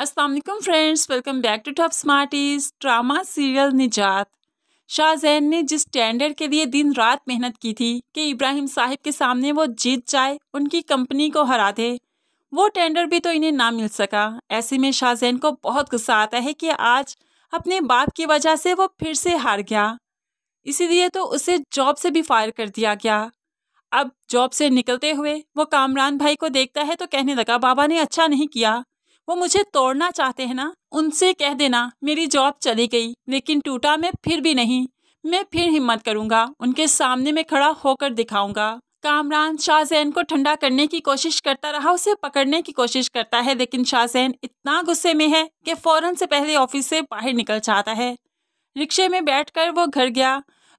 Aslam friends welcome back to top smarties drama serial Nijaat Shahzain ने जिस tender के लिए दिन रात मेहनत की थी कि इब्राहिम साहिब के सामने वो जीत जाए उनकी कंपनी को हरा दे वो टेंडर भी तो इन्हें ना मिल सका ऐसे में शाहजैन को बहुत गुस्सा आता है कि आज अपने बाप की वजह से वो फिर से हार गया इसीलिए तो उसे जॉब से भी फायर कर दिया गया अब जॉब से निकलते हुए वो कामरान भाई को देखता है तो कहने लगा बाबा ने अच्छा नहीं किया वो मुझे तोड़ना चाहते हैं ना उनसे कह देना मेरी जॉब चली गई लेकिन टूटा मैं फिर भी नहीं मैं फिर हिम्मत करूंगा उनके सामने में खड़ा होकर दिखाऊंगा कामरान शाहजैन को ठंडा करने की कोशिश करता रहा उसे पकड़ने की कोशिश करता है लेकिन शाहजैन इतना गुस्से में है कि फौरन से पहले ऑफिस से बाहर निकल जाता है रिक्शे में बैठकर वो घर गया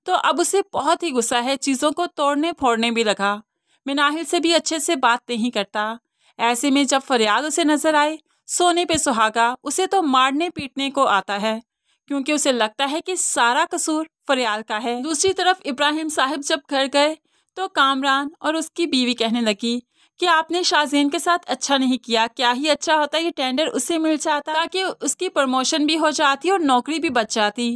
तो अब उसे बहुत ही गुस्सा है चीज़ों को तोड़ने फोड़ने भी लगा मैं नाहिल से भी अच्छे से बात नहीं करता ऐसे में जब फरियाद उसे नज़र आए सोने पे सुहागा उसे तो मारने पीटने को आता है क्योंकि उसे लगता है कि सारा कसूर फरियाल का है दूसरी तरफ इब्राहिम साहब जब घर गए तो कामरान और उसकी बीवी कहने लगी कि आपने शाहजेन के साथ अच्छा नहीं किया क्या ही अच्छा होता ये टेंडर उसे मिल जाता ताकि उसकी प्रमोशन भी हो जाती और नौकरी भी बच जाती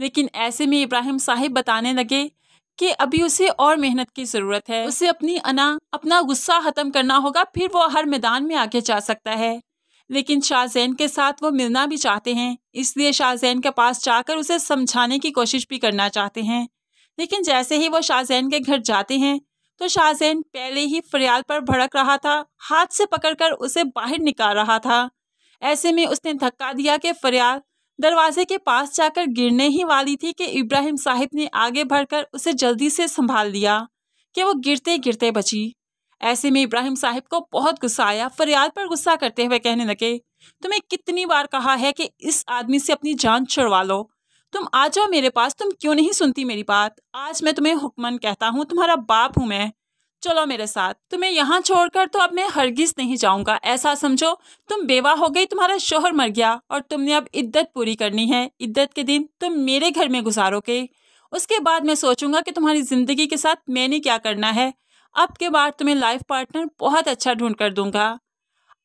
लेकिन ऐसे में इब्राहिम साहिब बताने लगे कि अभी उसे और मेहनत की ज़रूरत है उसे अपनी अना अपना गुस्सा ख़त्म करना होगा फिर वो हर मैदान में आगे जा सकता है लेकिन शाहजैन के साथ वो मिलना भी चाहते हैं इसलिए शाहजैन के पास जाकर उसे समझाने की कोशिश भी करना चाहते हैं लेकिन जैसे ही वो शाहजैन के घर जाते हैं तो शाहजैन पहले ही फरियाल पर भड़क रहा था हाथ से पकड़कर उसे बाहर निकाल रहा था ऐसे में उसने धक्का दिया कि फरियाल दरवाजे के पास जाकर गिरने ही वाली थी कि इब्राहिम साहिब ने आगे बढ़कर उसे जल्दी से संभाल लिया कि वो गिरते गिरते बची ऐसे में इब्राहिम साहिब को बहुत गुस्सा आया फरियाद पर गुस्सा करते हुए कहने लगे तुम्हें कितनी बार कहा है कि इस आदमी से अपनी जान छुड़वा लो तुम आ जाओ मेरे पास तुम क्यों नहीं सुनती मेरी बात आज मैं तुम्हें हुक्मन कहता हूँ तुम्हारा बाप हूँ मैं चलो मेरे साथ तुम्हें यहाँ छोड़कर तो अब मैं हरगिज नहीं जाऊँगा ऐसा समझो तुम बेवा हो गई तुम्हारा शोहर मर गया और तुमने अब इद्दत पूरी करनी है इद्दत के दिन तुम मेरे घर में गुजारोगे उसके बाद मैं सोचूंगा कि तुम्हारी ज़िंदगी के साथ मैंने क्या करना है अब के बाद तुम्हें लाइफ पार्टनर बहुत अच्छा ढूंढ कर दूंगा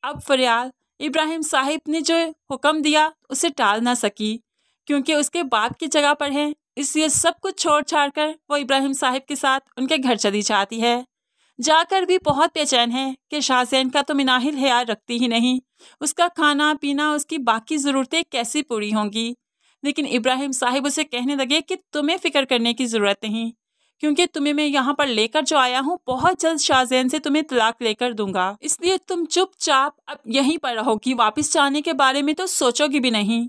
अब फरियाल इब्राहिम साहिब ने जो हुक्म दिया उसे टाल ना सकी क्योंकि उसके बाप की जगह पर है इसलिए सब कुछ छोड़ छाड़ कर वो इब्राहिम साहिब के साथ उनके घर चली जाती है जाकर भी बहुत बेचैन है कि शाहजैन का तो मिनाहिल ख्याल रखती ही नहीं उसका खाना पीना उसकी बाकी ज़रूरतें कैसी पूरी होंगी लेकिन इब्राहिम साहिब उसे कहने लगे कि तुम्हें फ़िक्र करने की ज़रूरत नहीं क्योंकि तुम्हें मैं यहाँ पर लेकर जो आया हूँ बहुत जल्द शाहजैन से तुम्हें तलाक लेकर दूंगा इसलिए तुम चुपचाप अब यहीं पर रहोगी वापस जाने के बारे में तो सोचोगी भी नहीं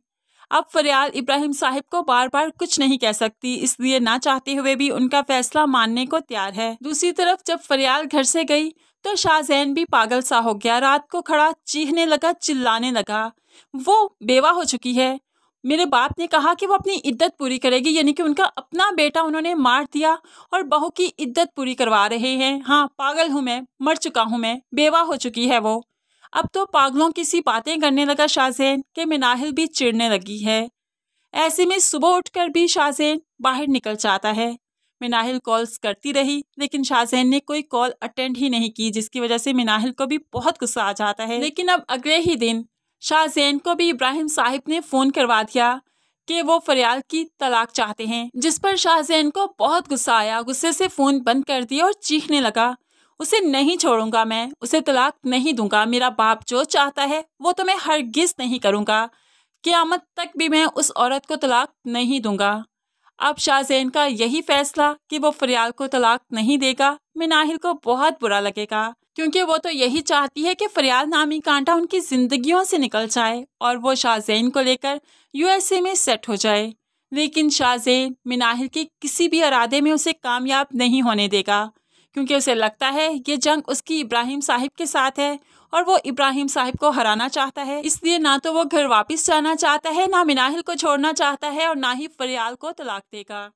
अब फरियाल इब्राहिम साहिब को बार बार कुछ नहीं कह सकती इसलिए ना चाहते हुए भी उनका फैसला मानने को तैयार है दूसरी तरफ जब फरियाल घर से गई तो शाहजैन भी पागल सा हो गया रात को खड़ा चीखने लगा चिल्लाने लगा वो बेवा हो चुकी है मेरे बाप ने कहा कि वो अपनी इद्दत पूरी करेगी यानी कि उनका अपना बेटा उन्होंने मार दिया और बहू की इद्दत पूरी करवा रहे हैं हाँ पागल हूँ मैं मर चुका हूँ मैं बेवा हो चुकी है वो अब तो पागलों की सी बातें करने लगा शाहजैन के मिनाहिल भी चिड़ने लगी है ऐसे में सुबह उठकर भी शाहजैन बाहर निकल जाता है मिनाहिल कॉल्स करती रही लेकिन शाहजैन ने कोई कॉल अटेंड ही नहीं की जिसकी वजह से मिनाहिल को भी बहुत गुस्सा आ जाता है लेकिन अब अगले ही दिन शाहजैन को भी इब्राहिम साहिब ने फ़ोन करवा दिया कि वो फरियाल की तलाक चाहते हैं जिस पर शाहजैन को बहुत गुस्सा आया गुस्से से फ़ोन बंद कर दिया और चीखने लगा उसे नहीं छोड़ूंगा मैं उसे तलाक नहीं दूंगा मेरा बाप जो चाहता है वो तो मैं हरगिज नहीं करूंगा क्यामत तक भी मैं उस औरत को तलाक नहीं दूंगा अब शाहजैन का यही फैसला कि वो फरियाल को तलाक नहीं देगा मिनाहिल को बहुत बुरा लगेगा क्योंकि वो तो यही चाहती है कि फरियाद नामी कांटा उनकी ज़िंदगियों से निकल जाए और वो शाहजैन को लेकर यूएसए में सेट हो जाए लेकिन शाहजैन मिनाहिल के किसी भी इरादे में उसे कामयाब नहीं होने देगा क्योंकि उसे लगता है ये जंग उसकी इब्राहिम साहिब के साथ है और वो इब्राहिम साहिब को हराना चाहता है इसलिए ना तो वो घर वापस जाना चाहता है ना मिनाहिल को छोड़ना चाहता है और ना ही फरियाल को तलाक देगा